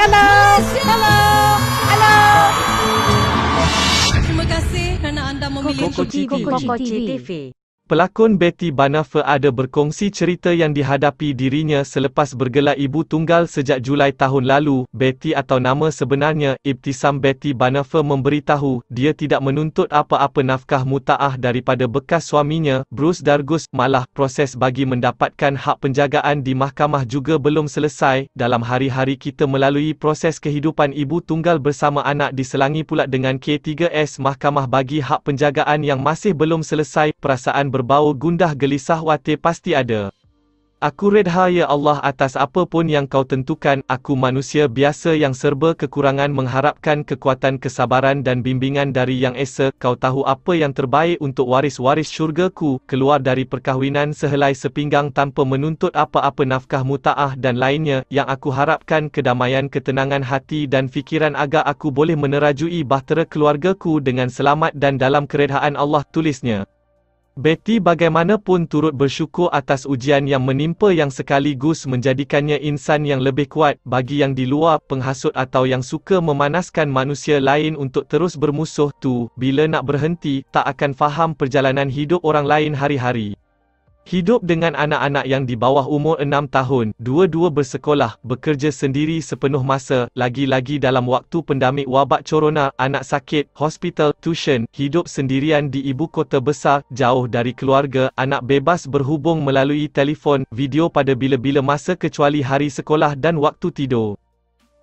Hello. Hello. Hello. Terima kasih kerana anda memilih Koko TV. Koko TV. Pelakon Betty Banafa ada berkongsi cerita yang dihadapi dirinya selepas bergelar ibu tunggal sejak Julai tahun lalu. Betty atau nama sebenarnya, Ibtisam Betty Banafa memberitahu, dia tidak menuntut apa-apa nafkah muta'ah daripada bekas suaminya, Bruce Dargus. Malah, proses bagi mendapatkan hak penjagaan di mahkamah juga belum selesai. Dalam hari-hari kita melalui proses kehidupan ibu tunggal bersama anak diselangi pula dengan K3S mahkamah bagi hak penjagaan yang masih belum selesai, perasaan ber- berbau gundah gelisah watir pasti ada. Aku redha ya Allah atas apa pun yang kau tentukan, aku manusia biasa yang serba kekurangan mengharapkan kekuatan kesabaran dan bimbingan dari yang esa, kau tahu apa yang terbaik untuk waris-waris syurgaku, keluar dari perkahwinan sehelai sepinggang tanpa menuntut apa-apa nafkah muta'ah dan lainnya, yang aku harapkan kedamaian ketenangan hati dan fikiran agar aku boleh menerajui bahtera keluargaku dengan selamat dan dalam keredhaan Allah, tulisnya. Betty bagaimanapun turut bersyukur atas ujian yang menimpa yang sekaligus menjadikannya insan yang lebih kuat bagi yang di luar penghasut atau yang suka memanaskan manusia lain untuk terus bermusuh tu bila nak berhenti tak akan faham perjalanan hidup orang lain hari-hari. Hidup dengan anak-anak yang di bawah umur 6 tahun, dua-dua bersekolah, bekerja sendiri sepenuh masa, lagi-lagi dalam waktu pandemik wabak corona, anak sakit, hospital, tuition, hidup sendirian di ibu kota besar, jauh dari keluarga, anak bebas berhubung melalui telefon, video pada bila-bila masa kecuali hari sekolah dan waktu tidur.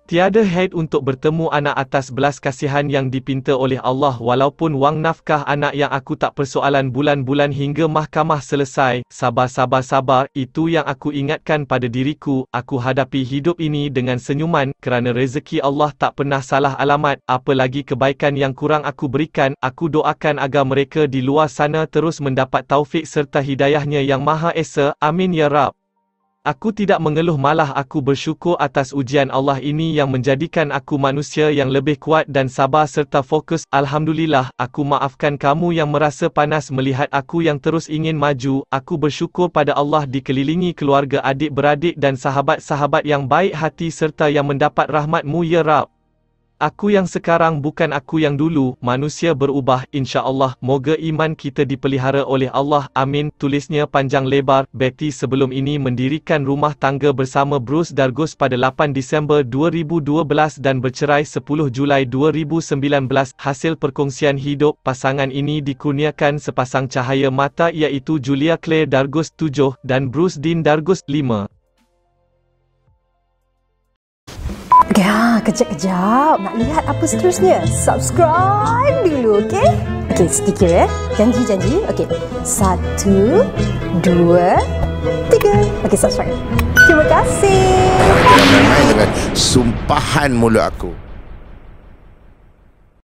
Tiada had untuk bertemu anak atas belas kasihan yang dipinta oleh Allah walaupun wang nafkah anak yang aku tak persoalan bulan-bulan hingga mahkamah selesai. Sabar-sabar-sabar, itu yang aku ingatkan pada diriku. Aku hadapi hidup ini dengan senyuman kerana rezeki Allah tak pernah salah alamat. Apalagi kebaikan yang kurang aku berikan, aku doakan agar mereka di luar sana terus mendapat taufik serta hidayahnya yang maha esa. Amin ya Rab. Aku tidak mengeluh malah aku bersyukur atas ujian Allah ini yang menjadikan aku manusia yang lebih kuat dan sabar serta fokus. Alhamdulillah, aku maafkan kamu yang merasa panas melihat aku yang terus ingin maju. Aku bersyukur pada Allah dikelilingi keluarga adik-beradik dan sahabat-sahabat yang baik hati serta yang mendapat rahmatmu mu ya Rabb. Aku yang sekarang bukan aku yang dulu, manusia berubah, Insya Allah, moga iman kita dipelihara oleh Allah, amin, tulisnya panjang lebar, Betty sebelum ini mendirikan rumah tangga bersama Bruce Dargus pada 8 Disember 2012 dan bercerai 10 Julai 2019, hasil perkongsian hidup, pasangan ini dikurniakan sepasang cahaya mata iaitu Julia Claire Dargus 7 dan Bruce Dean Dargus 5. Nah, ya, kejap-kejap. Nak lihat apa seterusnya? Subscribe dulu, okey? Okey, sedikit eh. Janji-janji. Okey. Satu, dua, tiga. Okey, subscribe. Terima kasih. Dengan sumpahan mulut aku.